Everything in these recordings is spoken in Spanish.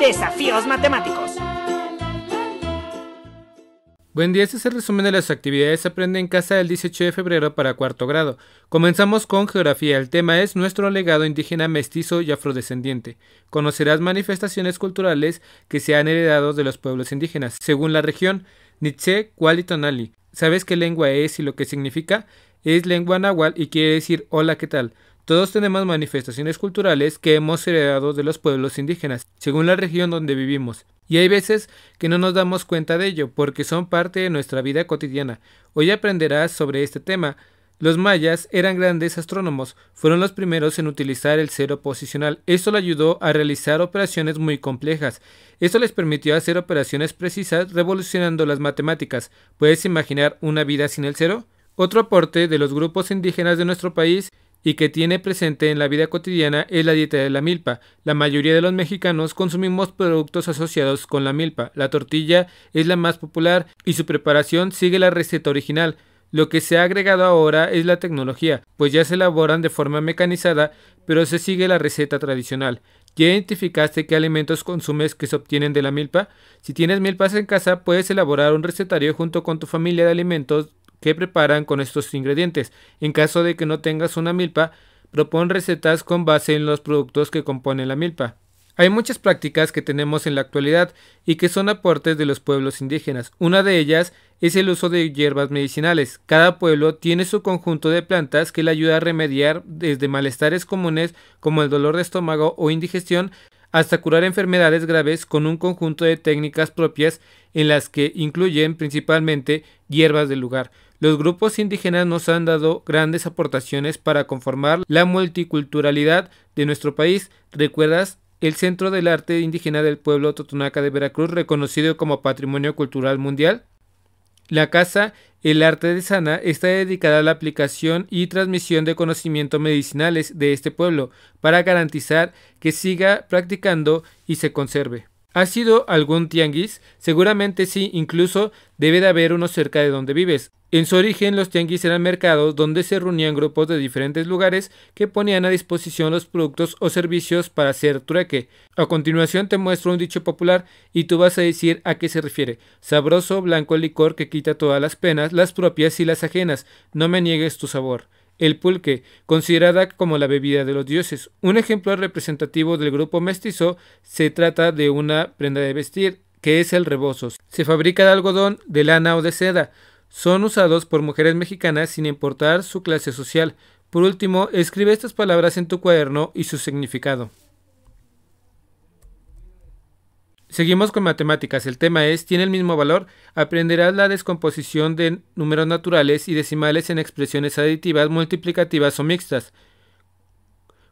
Desafíos matemáticos. Buen día, este es el resumen de las actividades Aprende en Casa del 18 de febrero para cuarto grado. Comenzamos con geografía. El tema es nuestro legado indígena mestizo y afrodescendiente. Conocerás manifestaciones culturales que se han heredado de los pueblos indígenas, según la región Nietzsche, Kuali, ¿Sabes qué lengua es y lo que significa? Es lengua náhuatl y quiere decir hola, ¿qué tal? Todos tenemos manifestaciones culturales que hemos heredado de los pueblos indígenas, según la región donde vivimos. Y hay veces que no nos damos cuenta de ello, porque son parte de nuestra vida cotidiana. Hoy aprenderás sobre este tema. Los mayas eran grandes astrónomos, fueron los primeros en utilizar el cero posicional. Esto le ayudó a realizar operaciones muy complejas. Esto les permitió hacer operaciones precisas revolucionando las matemáticas. ¿Puedes imaginar una vida sin el cero? Otro aporte de los grupos indígenas de nuestro país y que tiene presente en la vida cotidiana es la dieta de la milpa. La mayoría de los mexicanos consumimos productos asociados con la milpa. La tortilla es la más popular y su preparación sigue la receta original. Lo que se ha agregado ahora es la tecnología, pues ya se elaboran de forma mecanizada, pero se sigue la receta tradicional. ¿Ya identificaste qué alimentos consumes que se obtienen de la milpa? Si tienes milpas en casa, puedes elaborar un recetario junto con tu familia de alimentos que preparan con estos ingredientes. En caso de que no tengas una milpa, propon recetas con base en los productos que componen la milpa. Hay muchas prácticas que tenemos en la actualidad y que son aportes de los pueblos indígenas. Una de ellas es el uso de hierbas medicinales. Cada pueblo tiene su conjunto de plantas que le ayuda a remediar desde malestares comunes como el dolor de estómago o indigestión hasta curar enfermedades graves con un conjunto de técnicas propias en las que incluyen principalmente hierbas del lugar. Los grupos indígenas nos han dado grandes aportaciones para conformar la multiculturalidad de nuestro país. ¿Recuerdas el Centro del Arte Indígena del Pueblo Totonaca de Veracruz, reconocido como Patrimonio Cultural Mundial? La casa el arte de Sana está dedicada a la aplicación y transmisión de conocimientos medicinales de este pueblo para garantizar que siga practicando y se conserve. ¿Ha sido algún tianguis? Seguramente sí, incluso debe de haber uno cerca de donde vives. En su origen, los tianguis eran mercados donde se reunían grupos de diferentes lugares que ponían a disposición los productos o servicios para hacer trueque. A continuación te muestro un dicho popular y tú vas a decir a qué se refiere. Sabroso blanco licor que quita todas las penas, las propias y las ajenas. No me niegues tu sabor. El pulque, considerada como la bebida de los dioses, un ejemplo representativo del grupo mestizo, se trata de una prenda de vestir, que es el rebozo. Se fabrica de algodón, de lana o de seda. Son usados por mujeres mexicanas sin importar su clase social. Por último, escribe estas palabras en tu cuaderno y su significado. Seguimos con matemáticas. El tema es, ¿tiene el mismo valor? Aprenderás la descomposición de números naturales y decimales en expresiones aditivas, multiplicativas o mixtas.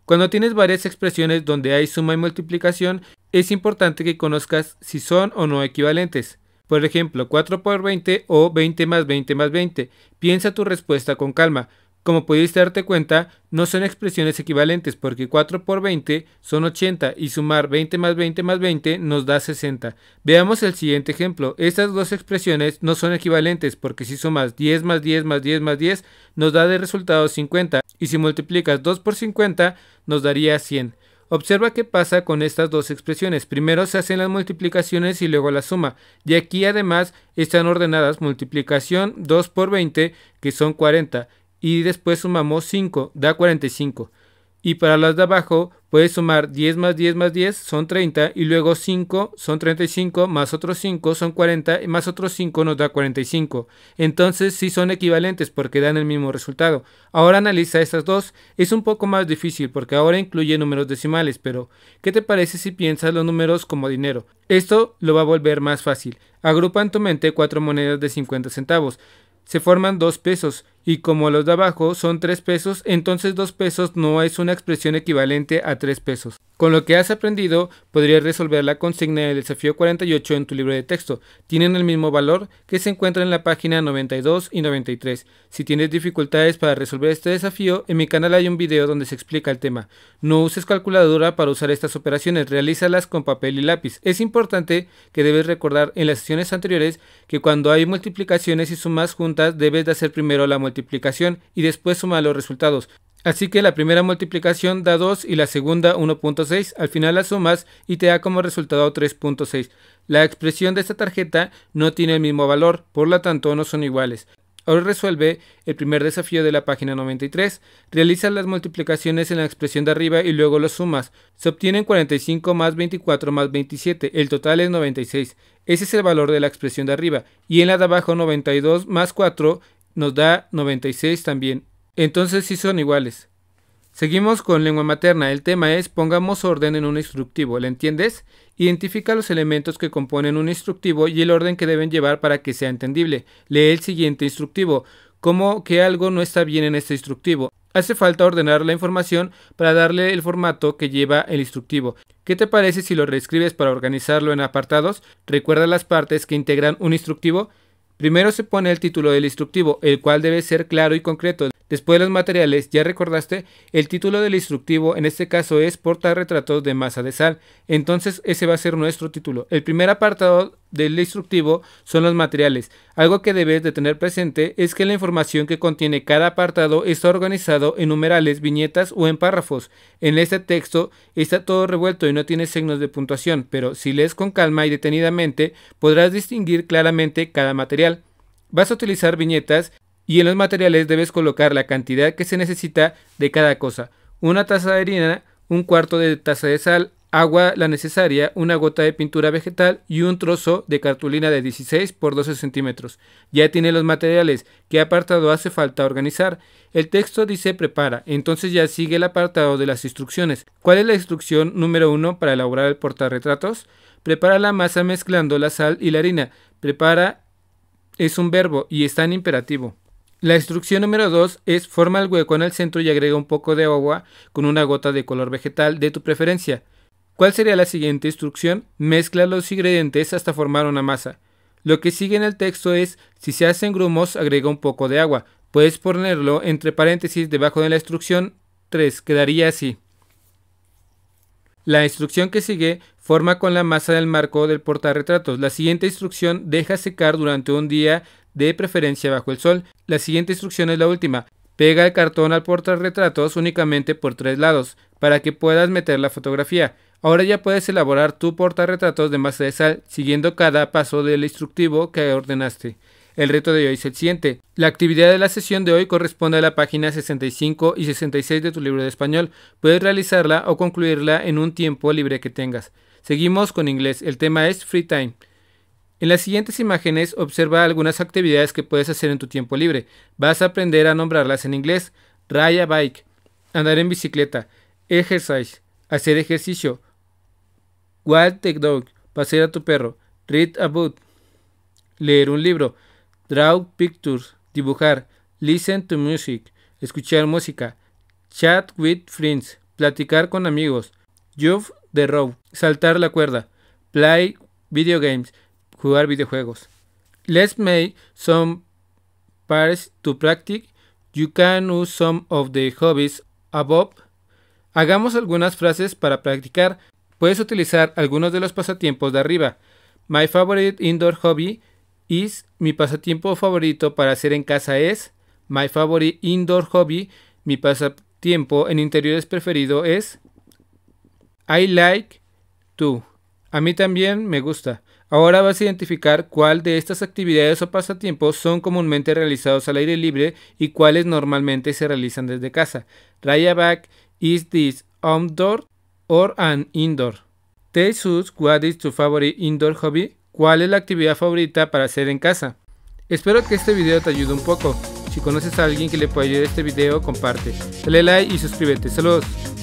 Cuando tienes varias expresiones donde hay suma y multiplicación, es importante que conozcas si son o no equivalentes. Por ejemplo, 4 por 20 o 20 más 20 más 20. Piensa tu respuesta con calma. Como pudiste darte cuenta, no son expresiones equivalentes porque 4 por 20 son 80 y sumar 20 más 20 más 20 nos da 60. Veamos el siguiente ejemplo. Estas dos expresiones no son equivalentes porque si sumas 10 más 10 más 10 más 10 nos da de resultado 50 y si multiplicas 2 por 50 nos daría 100. Observa qué pasa con estas dos expresiones. Primero se hacen las multiplicaciones y luego la suma. Y aquí además están ordenadas multiplicación 2 por 20, que son 40, y después sumamos 5, da 45. Y para las de abajo puedes sumar 10 más 10 más 10 son 30 y luego 5 son 35 más otros 5 son 40 y más otros 5 nos da 45. Entonces sí son equivalentes porque dan el mismo resultado. Ahora analiza estas dos. Es un poco más difícil porque ahora incluye números decimales, pero ¿qué te parece si piensas los números como dinero? Esto lo va a volver más fácil. Agrupa en tu mente 4 monedas de 50 centavos. Se forman 2 pesos y como los de abajo son 3 pesos, entonces 2 pesos no es una expresión equivalente a 3 pesos. Con lo que has aprendido, podrías resolver la consigna del desafío 48 en tu libro de texto. Tienen el mismo valor que se encuentra en la página 92 y 93. Si tienes dificultades para resolver este desafío, en mi canal hay un video donde se explica el tema. No uses calculadora para usar estas operaciones, realízalas con papel y lápiz. Es importante que debes recordar en las sesiones anteriores que cuando hay multiplicaciones y sumas juntas, debes de hacer primero la multiplicación multiplicación y después suma los resultados. Así que la primera multiplicación da 2 y la segunda 1.6, al final las sumas y te da como resultado 3.6. La expresión de esta tarjeta no tiene el mismo valor, por lo tanto no son iguales. Ahora resuelve el primer desafío de la página 93. Realiza las multiplicaciones en la expresión de arriba y luego los sumas. Se obtienen 45 más 24 más 27, el total es 96. Ese es el valor de la expresión de arriba. Y en la de abajo 92 más 4 nos da 96 también. Entonces sí son iguales. Seguimos con lengua materna. El tema es pongamos orden en un instructivo. ¿Le entiendes? Identifica los elementos que componen un instructivo y el orden que deben llevar para que sea entendible. Lee el siguiente instructivo. Como que algo no está bien en este instructivo. Hace falta ordenar la información para darle el formato que lleva el instructivo. ¿Qué te parece si lo reescribes para organizarlo en apartados? Recuerda las partes que integran un instructivo Primero se pone el título del instructivo, el cual debe ser claro y concreto Después de los materiales, ya recordaste, el título del instructivo en este caso es retratos de masa de sal. Entonces ese va a ser nuestro título. El primer apartado del instructivo son los materiales. Algo que debes de tener presente es que la información que contiene cada apartado está organizado en numerales, viñetas o en párrafos. En este texto está todo revuelto y no tiene signos de puntuación, pero si lees con calma y detenidamente podrás distinguir claramente cada material. Vas a utilizar viñetas y en los materiales debes colocar la cantidad que se necesita de cada cosa. Una taza de harina, un cuarto de taza de sal, agua la necesaria, una gota de pintura vegetal y un trozo de cartulina de 16 por 12 centímetros. Ya tiene los materiales. ¿Qué apartado hace falta organizar? El texto dice prepara, entonces ya sigue el apartado de las instrucciones. ¿Cuál es la instrucción número uno para elaborar el portarretratos? Prepara la masa mezclando la sal y la harina. Prepara es un verbo y está en imperativo. La instrucción número 2 es forma el hueco en el centro y agrega un poco de agua con una gota de color vegetal de tu preferencia. ¿Cuál sería la siguiente instrucción? Mezcla los ingredientes hasta formar una masa. Lo que sigue en el texto es, si se hacen grumos, agrega un poco de agua. Puedes ponerlo entre paréntesis debajo de la instrucción 3, quedaría así. La instrucción que sigue forma con la masa del marco del portarretratos. La siguiente instrucción deja secar durante un día de preferencia bajo el sol. La siguiente instrucción es la última. Pega el cartón al portarretratos únicamente por tres lados, para que puedas meter la fotografía. Ahora ya puedes elaborar tu portarretratos de masa de sal, siguiendo cada paso del instructivo que ordenaste. El reto de hoy es el siguiente. La actividad de la sesión de hoy corresponde a la página 65 y 66 de tu libro de español. Puedes realizarla o concluirla en un tiempo libre que tengas. Seguimos con inglés. El tema es Free Time. En las siguientes imágenes observa algunas actividades que puedes hacer en tu tiempo libre. Vas a aprender a nombrarlas en inglés. a bike, andar en bicicleta, exercise, hacer ejercicio, Walk the dog, pasear a tu perro, read a book, leer un libro, draw pictures, dibujar, listen to music, escuchar música, chat with friends, platicar con amigos, jump the rope, saltar la cuerda, play video games, jugar videojuegos. Let's make some parts to practice. You can use some of the hobbies above. Hagamos algunas frases para practicar. Puedes utilizar algunos de los pasatiempos de arriba. My favorite indoor hobby is mi pasatiempo favorito para hacer en casa es. My favorite indoor hobby, mi pasatiempo en interiores preferido es. I like to. A mí también me gusta. Ahora vas a identificar cuál de estas actividades o pasatiempos son comúnmente realizados al aire libre y cuáles normalmente se realizan desde casa. Raya back, is this outdoor or an indoor? Tell us what is your favorite indoor hobby? ¿Cuál es la actividad favorita para hacer en casa? Espero que este video te ayude un poco. Si conoces a alguien que le puede ayudar este video, comparte. Dale like y suscríbete. Saludos.